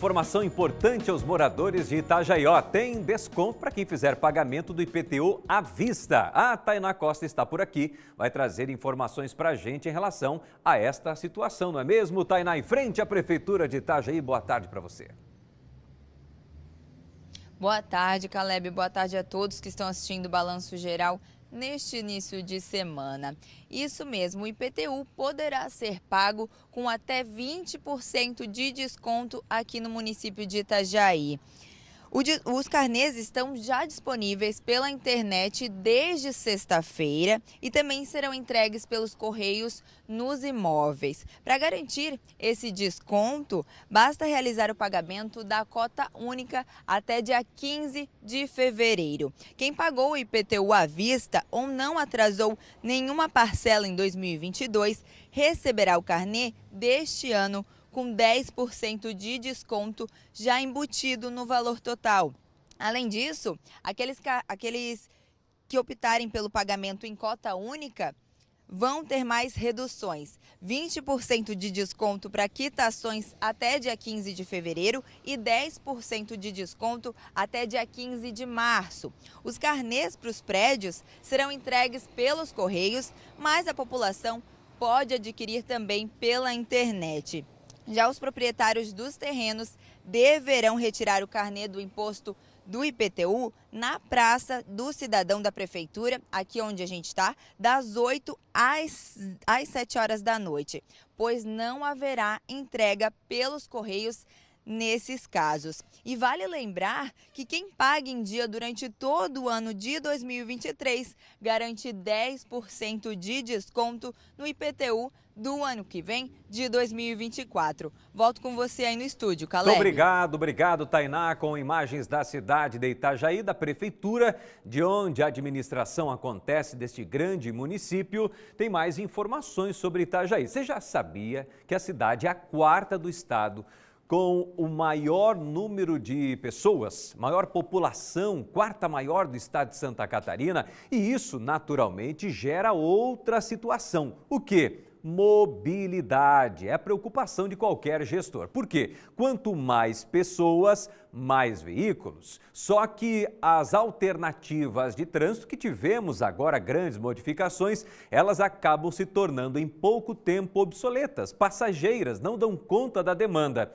Informação importante aos moradores de Itajaió. Tem desconto para quem fizer pagamento do IPTU à vista. A Tainá Costa está por aqui, vai trazer informações para a gente em relação a esta situação, não é mesmo? Tainá, em frente à Prefeitura de Itajaí, boa tarde para você. Boa tarde, Caleb. Boa tarde a todos que estão assistindo o Balanço Geral neste início de semana. Isso mesmo, o IPTU poderá ser pago com até 20% de desconto aqui no município de Itajaí. Os carnês estão já disponíveis pela internet desde sexta-feira e também serão entregues pelos correios nos imóveis. Para garantir esse desconto, basta realizar o pagamento da cota única até dia 15 de fevereiro. Quem pagou o IPTU à vista ou não atrasou nenhuma parcela em 2022 receberá o carnê deste ano com 10% de desconto já embutido no valor total. Além disso, aqueles, aqueles que optarem pelo pagamento em cota única vão ter mais reduções. 20% de desconto para quitações até dia 15 de fevereiro e 10% de desconto até dia 15 de março. Os carnês para os prédios serão entregues pelos correios, mas a população pode adquirir também pela internet. Já os proprietários dos terrenos deverão retirar o carnê do imposto do IPTU na Praça do Cidadão da Prefeitura, aqui onde a gente está, das 8 às, às 7 horas da noite, pois não haverá entrega pelos Correios nesses casos. E vale lembrar que quem paga em dia durante todo o ano de 2023 garante 10% de desconto no IPTU do ano que vem, de 2024. Volto com você aí no estúdio, Caleb. obrigado, obrigado, Tainá, com imagens da cidade de Itajaí, da prefeitura, de onde a administração acontece deste grande município. Tem mais informações sobre Itajaí. Você já sabia que a cidade é a quarta do estado com o maior número de pessoas, maior população, quarta maior do estado de Santa Catarina, e isso naturalmente gera outra situação. O que? Mobilidade é a preocupação de qualquer gestor. Por quê? Quanto mais pessoas, mais veículos. Só que as alternativas de trânsito que tivemos agora, grandes modificações, elas acabam se tornando em pouco tempo obsoletas, passageiras, não dão conta da demanda.